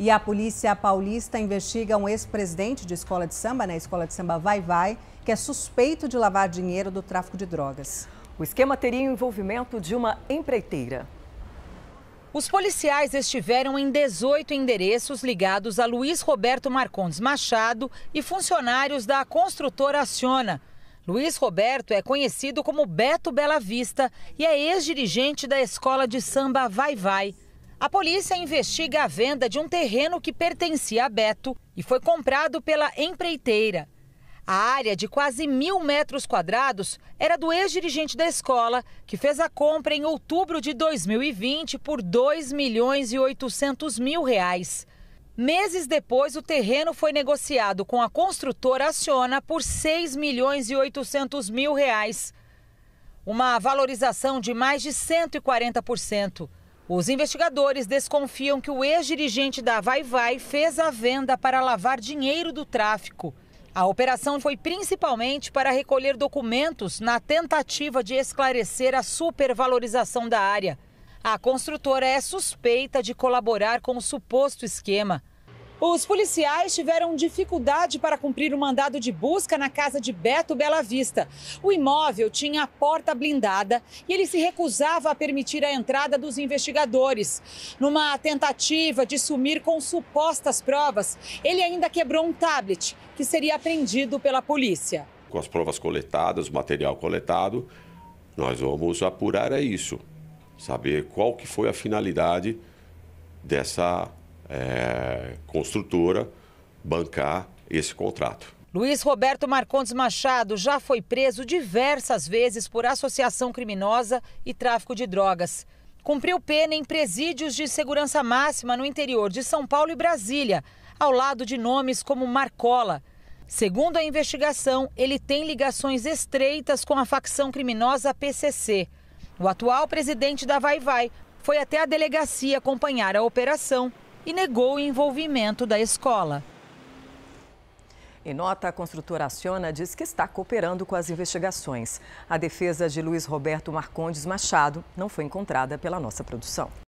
E a polícia paulista investiga um ex-presidente de escola de samba, na né? escola de samba Vai Vai, que é suspeito de lavar dinheiro do tráfico de drogas. O esquema teria o envolvimento de uma empreiteira. Os policiais estiveram em 18 endereços ligados a Luiz Roberto Marcondes Machado e funcionários da construtora Aciona. Luiz Roberto é conhecido como Beto Bela Vista e é ex-dirigente da escola de samba Vai Vai. A polícia investiga a venda de um terreno que pertencia a Beto e foi comprado pela empreiteira. A área de quase mil metros quadrados era do ex-dirigente da escola, que fez a compra em outubro de 2020 por 2 milhões e 800 mil reais. Meses depois, o terreno foi negociado com a construtora Aciona por 6 milhões e 800 mil reais. Uma valorização de mais de 140%. Os investigadores desconfiam que o ex-dirigente da Vai Vai fez a venda para lavar dinheiro do tráfico. A operação foi principalmente para recolher documentos na tentativa de esclarecer a supervalorização da área. A construtora é suspeita de colaborar com o suposto esquema. Os policiais tiveram dificuldade para cumprir o mandado de busca na casa de Beto Bela Vista. O imóvel tinha a porta blindada e ele se recusava a permitir a entrada dos investigadores. Numa tentativa de sumir com supostas provas, ele ainda quebrou um tablet que seria apreendido pela polícia. Com as provas coletadas, o material coletado, nós vamos apurar é isso, saber qual que foi a finalidade dessa é, construtora bancar esse contrato. Luiz Roberto Marcondes Machado já foi preso diversas vezes por associação criminosa e tráfico de drogas. Cumpriu pena em presídios de segurança máxima no interior de São Paulo e Brasília, ao lado de nomes como Marcola. Segundo a investigação, ele tem ligações estreitas com a facção criminosa PCC. O atual presidente da Vai Vai foi até a delegacia acompanhar a operação e negou o envolvimento da escola. Em nota, a construtora Aciona diz que está cooperando com as investigações. A defesa de Luiz Roberto Marcondes Machado não foi encontrada pela nossa produção.